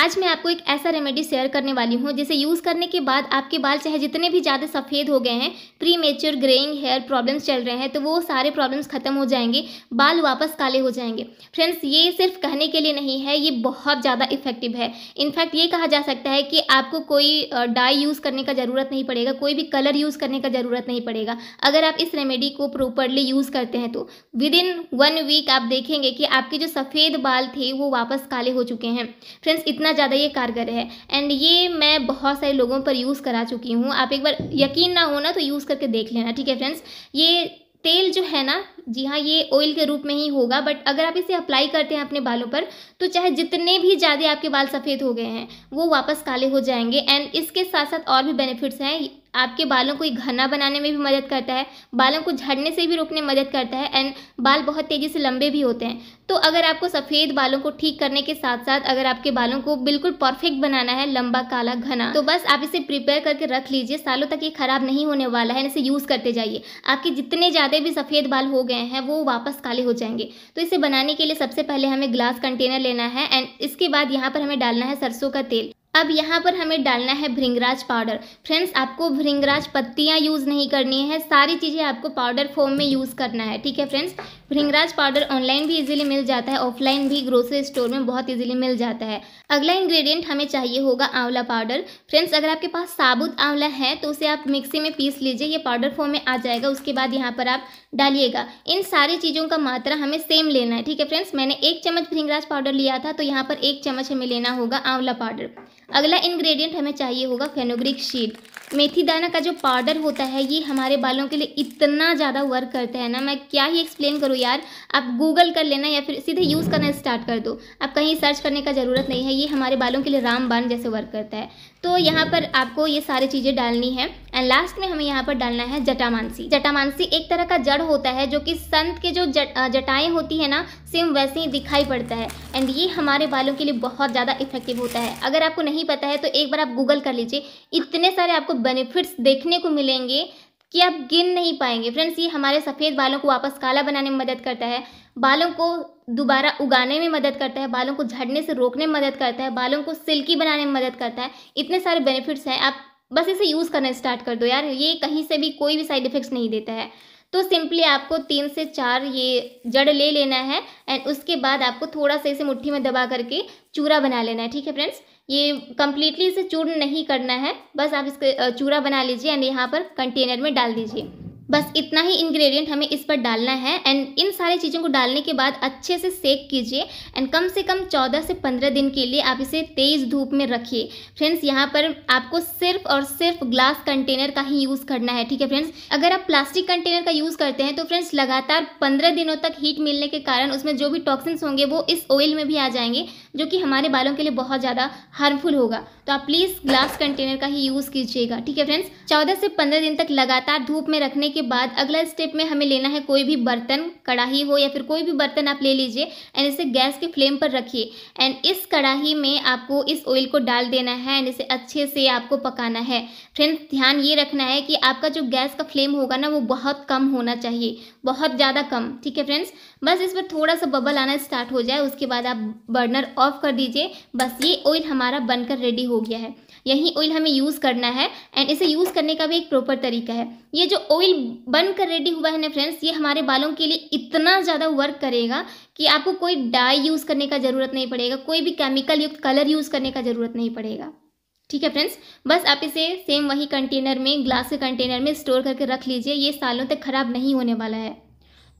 आज मैं आपको एक ऐसा रेमेडी शेयर करने वाली हूँ जिसे यूज़ करने के बाद आपके बाल चाहे जितने भी ज़्यादा सफ़ेद हो गए हैं premature greying hair problems चल रहे हैं तो वो सारे प्रॉब्लम्स खत्म हो जाएंगे बाल वापस काले हो जाएंगे फ्रेंड्स ये सिर्फ कहने के लिए नहीं है ये बहुत ज़्यादा इफेक्टिव है इनफैक्ट ये कहा जा सकता है कि आपको कोई डाई यूज़ करने का ज़रूरत नहीं पड़ेगा कोई भी कलर यूज़ करने का ज़रूरत नहीं पड़ेगा अगर आप इस रेमेडी को प्रॉपरली यूज़ करते हैं तो विद इन वन वीक आप देखेंगे कि आपके जो सफ़ेद बाल थे वो वापस काले हो चुके हैं फ्रेंड्स इतना इतना ज़्यादा ये कारगर है एंड ये मैं बहुत सारे लोगों पर यूज़ करा चुकी हूँ आप एक बार यकीन ना हो ना तो यूज़ करके देख लेना ठीक है फ्रेंड्स ये तेल जो है ना जी हाँ ये ऑयल के रूप में ही होगा बट अगर आप इसे अप्लाई करते हैं अपने बालों पर तो चाहे जितने भी ज़्यादा आपके बाल सफ़ेद हो गए हैं वो वापस काले हो जाएंगे एंड इसके साथ साथ और भी बेनिफिट्स हैं आपके बालों को घना बनाने में भी मदद करता है बालों को झड़ने से भी रोकने में मदद करता है एंड बाल बहुत तेज़ी से लंबे भी होते हैं तो अगर आपको सफ़ेद बालों को ठीक करने के साथ साथ अगर आपके बालों को बिल्कुल परफेक्ट बनाना है लंबा काला घना तो बस आप इसे प्रिपेयर करके रख लीजिए सालों तक ये ख़राब नहीं होने वाला है इसे यूज़ करते जाइए आपके जितने ज़्यादा भी सफ़ेद बाल हो गए हैं वो वापस काले हो जाएंगे तो इसे बनाने के लिए सबसे पहले हमें ग्लास कंटेनर लेना है एंड इसके बाद यहाँ पर हमें डालना है सरसों का तेल अब यहाँ पर हमें डालना है भृंगराज पाउडर फ्रेंड्स आपको भृंगराज पत्तियाँ यूज़ नहीं करनी है सारी चीज़ें आपको पाउडर फॉर्म में यूज़ करना है ठीक है फ्रेंड्स भृंगराज पाउडर ऑनलाइन भी इजीली मिल जाता है ऑफलाइन भी ग्रोसरी स्टोर में बहुत इजीली मिल जाता है अगला इंग्रेडिएंट हमें चाहिए होगा आंवला पाउडर फ्रेंड्स अगर आपके पास साबुत आंवला है तो उसे आप मिक्सी में पीस लीजिए ये पाउडर फॉर्म में आ जाएगा उसके बाद यहाँ पर आप डालिएगा इन सारी चीज़ों का मात्रा हमें सेम लेना है ठीक है फ्रेंड्स मैंने एक चम्मच भृंगराज पाउडर लिया था तो यहाँ पर एक चम्मच हमें लेना होगा आंवला पाउडर अगला इंग्रेडिएंट हमें चाहिए होगा फेनोग्रिक शीट मेथी दाना का जो पाउडर होता है ये हमारे बालों के लिए इतना ज़्यादा वर्क करता है ना मैं क्या ही एक्सप्लेन करूँ यार आप गूगल कर लेना या फिर सीधे यूज़ करना स्टार्ट कर दो आप कहीं सर्च करने का ज़रूरत नहीं है ये हमारे बालों के लिए रामबान जैसे वर्क करता है तो यहाँ पर आपको ये सारी चीज़ें डालनी है एंड लास्ट में हमें यहाँ पर डालना है जटामानसी जटामानसी एक तरह का जड़ होता है जो कि संत के जो जट, जटाएँ होती है ना सेम वैसे ही दिखाई पड़ता है एंड ये हमारे बालों के लिए बहुत ज़्यादा इफेक्टिव होता है अगर आपको नहीं पता है तो एक बार आप गूगल कर लीजिए इतने सारे आपको बेनिफिट्स देखने को मिलेंगे कि आप गिन नहीं पाएंगे फ्रेंड्स ये हमारे सफ़ेद बालों को वापस काला बनाने में मदद करता है बालों को दोबारा उगाने में मदद करता है बालों को झड़ने से रोकने में मदद करता है बालों को सिल्की बनाने में मदद करता है इतने सारे बेनिफिट्स हैं आप बस इसे यूज़ करना स्टार्ट कर दो यार ये कहीं से भी कोई भी साइड इफ़ेक्ट्स नहीं देता है तो सिंपली आपको तीन से चार ये जड़ ले लेना है एंड उसके बाद आपको थोड़ा सा इसे मुट्ठी में दबा करके चूरा बना लेना है ठीक है फ्रेंड्स ये कम्प्लीटली इसे चूर्ण नहीं करना है बस आप इसका चूरा बना लीजिए एंड यहाँ पर कंटेनर में डाल दीजिए बस इतना ही इंग्रेडिएंट हमें इस पर डालना है एंड इन सारे चीज़ों को डालने के बाद अच्छे से सेक कीजिए एंड कम से कम 14 से 15 दिन के लिए आप इसे तेज़ धूप में रखिए फ्रेंड्स यहाँ पर आपको सिर्फ और सिर्फ ग्लास कंटेनर का ही यूज़ करना है ठीक है फ्रेंड्स अगर आप प्लास्टिक कंटेनर का यूज़ करते हैं तो फ्रेंड्स लगातार पंद्रह दिनों तक हीट मिलने के कारण उसमें जो भी टॉक्सिन्स होंगे वो इस ऑयल में भी आ जाएंगे जो कि हमारे बालों के लिए बहुत ज़्यादा हार्मफुल होगा तो आप प्लीज़ ग्लास कंटेनर का ही यूज़ कीजिएगा ठीक है फ्रेंड्स चौदह से पंद्रह दिन तक लगातार धूप में रखने के के बाद अगला स्टेप में हमें लेना है कोई भी बर्तन कढ़ाही हो या फिर कोई भी बर्तन आप ले लीजिए एंड इसे गैस के फ्लेम पर रखिए एंड इस कढ़ाही में आपको इस ऑयल को डाल देना है एंड इसे अच्छे से आपको पकाना है फ्रेंड्स ध्यान ये रखना है कि आपका जो गैस का फ्लेम होगा ना वो बहुत कम होना चाहिए बहुत ज़्यादा कम ठीक है फ्रेंड्स बस इस पर थोड़ा सा बबल आना स्टार्ट हो जाए उसके बाद आप बर्नर ऑफ कर दीजिए बस ये ऑयल हमारा बनकर रेडी हो गया है यही ऑयल हमें यूज़ करना है एंड इसे यूज़ करने का भी एक प्रॉपर तरीका है ये जो ऑयल बन कर रेडी हुआ है ना फ्रेंड्स ये हमारे बालों के लिए इतना ज़्यादा वर्क करेगा कि आपको कोई डाई यूज़ करने का ज़रूरत नहीं पड़ेगा कोई भी केमिकल युक्त कलर यूज़ करने का ज़रूरत नहीं पड़ेगा ठीक है फ्रेंड्स बस आप इसे सेम वही कंटेनर में ग्लास के कंटेनर में स्टोर करके रख लीजिए ये सालों तक ख़राब नहीं होने वाला है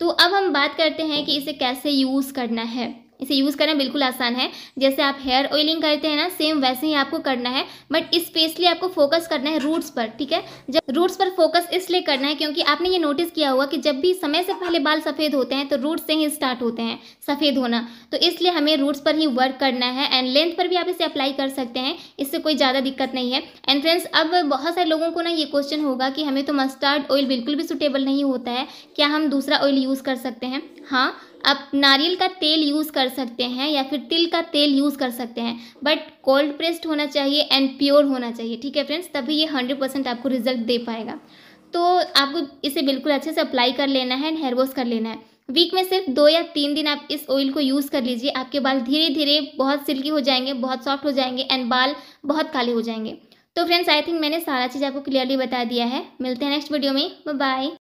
तो अब हम बात करते हैं कि इसे कैसे यूज़ करना है इसे यूज़ करना बिल्कुल आसान है जैसे आप हेयर ऑयलिंग करते हैं ना सेम वैसे ही आपको करना है बट स्पेशली आपको फोकस करना है रूट्स पर ठीक है जब रूट्स पर फोकस इसलिए करना है क्योंकि आपने ये नोटिस किया होगा कि जब भी समय से पहले बाल सफ़ेद होते हैं तो रूट्स से ही स्टार्ट होते हैं सफ़ेद होना तो इसलिए हमें रूट्स पर ही वर्क करना है एंड लेंथ पर भी आप इसे अप्लाई कर सकते हैं इससे कोई ज़्यादा दिक्कत नहीं है एंड फ्रेंड्स अब बहुत सारे लोगों को ना ये क्वेश्चन होगा कि हमें तो मस्टर्ड ऑयल बिल्कुल भी सुटेबल नहीं होता है क्या हम दूसरा ऑयल यूज़ कर सकते हैं हाँ आप नारियल का तेल यूज़ कर सकते हैं या फिर तिल का तेल यूज़ कर सकते हैं बट कोल्ड प्रेस्ड होना चाहिए एंड प्योर होना चाहिए ठीक है फ्रेंड्स तभी ये हंड्रेड परसेंट आपको रिजल्ट दे पाएगा तो आपको इसे बिल्कुल अच्छे से अप्लाई कर लेना है एंड हेयर वॉश कर लेना है वीक में सिर्फ दो या तीन दिन आप इस ऑयल को यूज़ कर लीजिए आपके बाल धीरे धीरे बहुत सिल्की हो जाएंगे बहुत सॉफ्ट हो जाएंगे एंड बाल बहुत काले हो जाएंगे तो फ्रेंड्स आई थिंक मैंने सारा चीज़ आपको क्लियरली बता दिया है मिलते हैं नेक्स्ट वीडियो में बाय